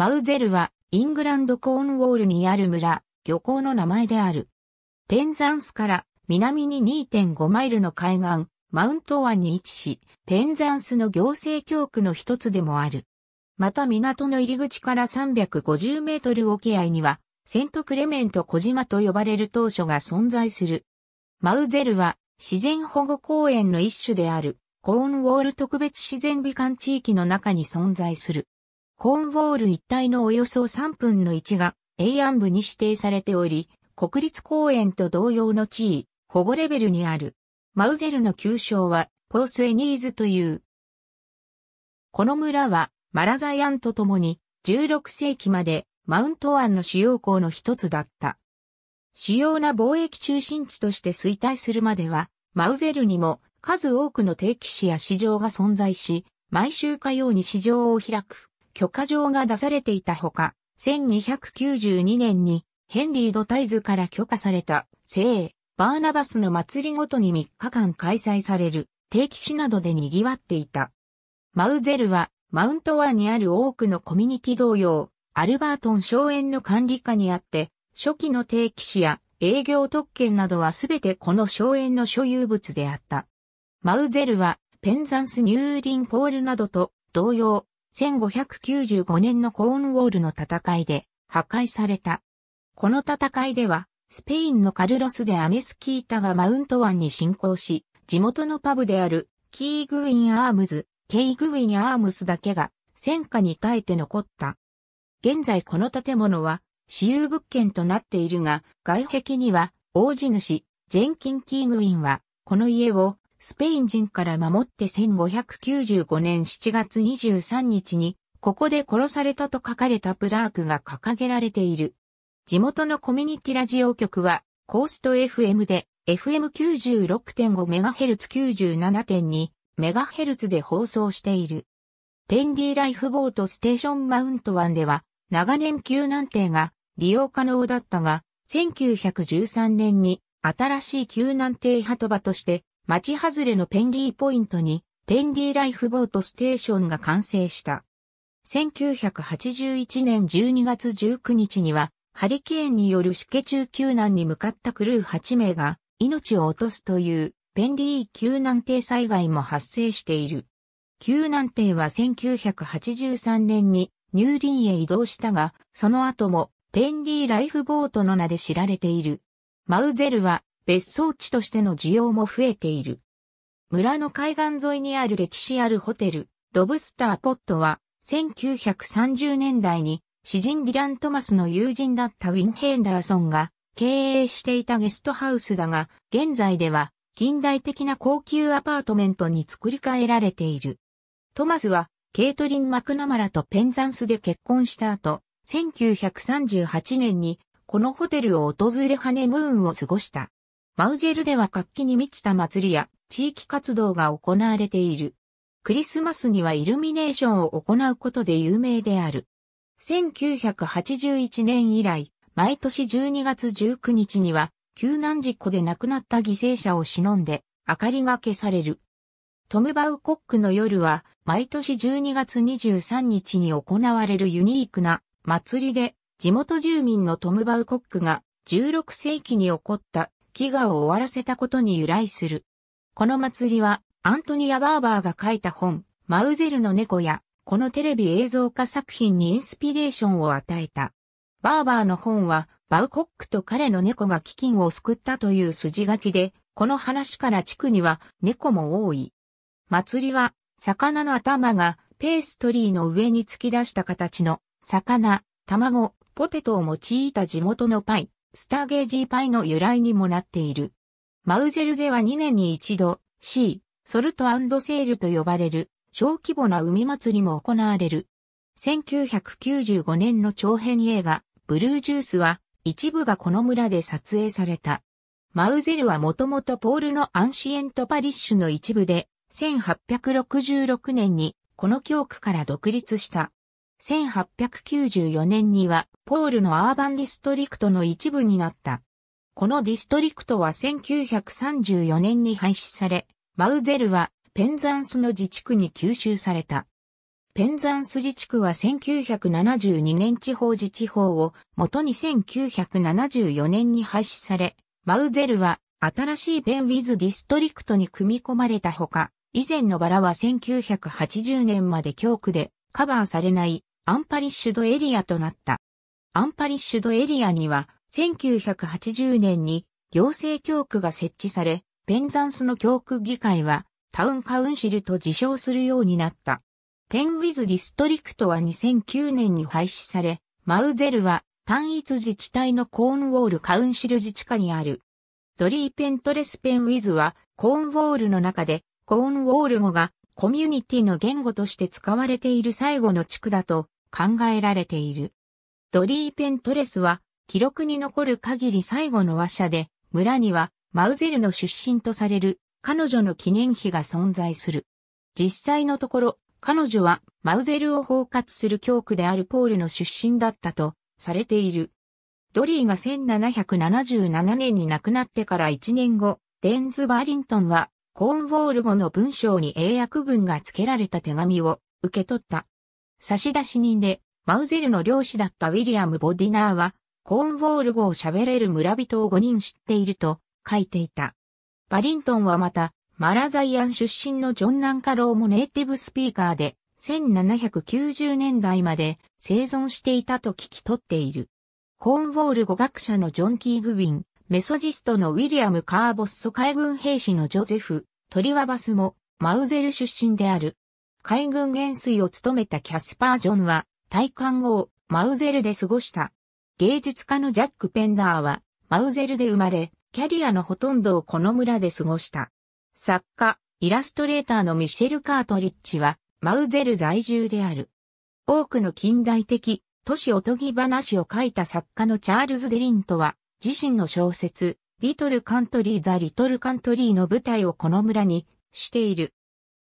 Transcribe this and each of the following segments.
マウゼルは、イングランドコーンウォールにある村、漁港の名前である。ペンザンスから南に2.5マイルの海岸、マウント湾に位置し、ペンザンスの行政教区の一つでもある。また港の入り口から350メートル沖合には、セントクレメント小島と呼ばれる当初が存在する。マウゼルは自然保護公園の一種であるコーンウォール特別自然美観地域の中に存在する。コーンウォール一帯のおよそ3分の1が永安部に指定されており、国立公園と同様の地位、保護レベルにある。マウゼルの旧称は、ポースエニーズという。この村は、マラザイアンと共に、16世紀まで、マウント湾の主要港の一つだった。主要な貿易中心地として衰退するまでは、マウゼルにも数多くの定期市や市場が存在し、毎週火曜に市場を開く。許可状が出されていたほか、1292年にヘンリー・ド・タイズから許可された聖バーナバスの祭りごとに3日間開催される定期誌などで賑わっていた。マウゼルはマウントワーにある多くのコミュニティ同様、アルバートン荘園の管理下にあって、初期の定期誌や営業特権などはすべてこの荘園の所有物であった。マウゼルはペンザンス・ニューリンポールなどと同様、1595年のコーンウォールの戦いで破壊された。この戦いでは、スペインのカルロス・でアメスキータがマウント湾に侵攻し、地元のパブであるキーグウィン・アームズ、ケイグウィン・アームズだけが戦火に耐えて残った。現在この建物は私有物件となっているが、外壁には王子主、ジェンキン・キーグウィンは、この家をスペイン人から守って1595年7月23日に、ここで殺されたと書かれたプラークが掲げられている。地元のコミュニティラジオ局は、コースト FM で FM96.5MHz97.2MHz で放送している。ペンリーライフボートステーションマウント湾では、長年救難艇が利用可能だったが、1913年に新しい救難艇ハトバとして町外れのペンリーポイントに、ペンリーライフボートステーションが完成した。1981年12月19日には、ハリケーンによる死刑中救難に向かったクルー8名が命を落とすというペンリー救難艇災害も発生している。救難艇は1983年にニューリンへ移動したが、その後もペンリーライフボートの名で知られている。マウゼルは別荘地としての需要も増えている。村の海岸沿いにある歴史あるホテル、ロブスターポットは、1930年代に詩人ディラン・トマスの友人だったウィン・ヘンダーソンが経営していたゲストハウスだが、現在では近代的な高級アパートメントに作り変えられている。トマスはケイトリン・マクナマラとペンザンスで結婚した後、1938年にこのホテルを訪れハネムーンを過ごした。マウゼルでは活気に満ちた祭りや地域活動が行われている。クリスマスにはイルミネーションを行うことで有名である。1981年以来、毎年12月19日には、救難事故で亡くなった犠牲者を忍んで、明かりが消される。トム・バウコックの夜は、毎年12月23日に行われるユニークな祭りで、地元住民のトム・バウコックが16世紀に起こった飢餓を終わらせたことに由来する。この祭りは、アントニア・バーバーが書いた本、マウゼルの猫や、このテレビ映像化作品にインスピレーションを与えた。バーバーの本は、バウコックと彼の猫が飢饉を救ったという筋書きで、この話から地区には猫も多い。祭りは、魚の頭がペーストリーの上に突き出した形の、魚、卵、ポテトを用いた地元のパイ、スターゲージパイの由来にもなっている。マウゼルでは2年に一度、シー、ソルトセールと呼ばれる小規模な海祭りも行われる。1995年の長編映画、ブルージュースは一部がこの村で撮影された。マウゼルはもともとポールのアンシエントパリッシュの一部で、1866年にこの教区から独立した。1894年にはポールのアーバンディストリクトの一部になった。このディストリクトは1934年に廃止され、マウゼルはペンザンスの自治区に吸収された。ペンザンス自治区は1972年地方自治法を元に1974年に廃止され、マウゼルは新しいペンウィズディストリクトに組み込まれたほか、以前のバラは1980年まで教区でカバーされないアンパリッシュドエリアとなった。アンパリッシュドエリアには、1980年に行政教区が設置され、ペンザンスの教区議会はタウンカウンシルと自称するようになった。ペンウィズディストリクトは2009年に廃止され、マウゼルは単一自治体のコーンウォールカウンシル自治下にある。ドリーペントレスペンウィズはコーンウォールの中でコーンウォール語がコミュニティの言語として使われている最後の地区だと考えられている。ドリーペントレスは記録に残る限り最後の話者で、村にはマウゼルの出身とされる彼女の記念碑が存在する。実際のところ、彼女はマウゼルを包括する教区であるポールの出身だったとされている。ドリーが1777年に亡くなってから1年後、デンズ・バーリントンはコーンウォール語の文章に英訳文が付けられた手紙を受け取った。差出人で、マウゼルの漁師だったウィリアム・ボディナーは、コーンウォール語を喋れる村人を5人知っていると書いていた。バリントンはまた、マラザイアン出身のジョン・ナンカローもネイティブスピーカーで、1790年代まで生存していたと聞き取っている。コーンウォール語学者のジョン・キーグウィン、メソジストのウィリアム・カーボッソ海軍兵士のジョゼフ、トリワバスもマウゼル出身である。海軍元帥を務めたキャスパー・ジョンは、退官後をマウゼルで過ごした。芸術家のジャック・ペンダーは、マウゼルで生まれ、キャリアのほとんどをこの村で過ごした。作家、イラストレーターのミシェル・カートリッチは、マウゼル在住である。多くの近代的、都市おとぎ話を書いた作家のチャールズ・デリントは、自身の小説、リトル・カントリー・ザ・リトル・カントリーの舞台をこの村にしている。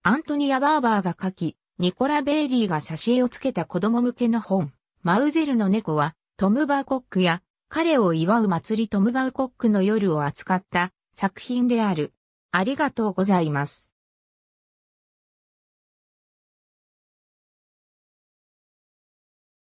アントニア・バーバーが書き、ニコラ・ベイリーが挿絵をつけた子供向けの本、マウゼルの猫は、トム・バーコックや、彼を祝う祭りトム・バーコックの夜を扱った作品である。ありがとうございます。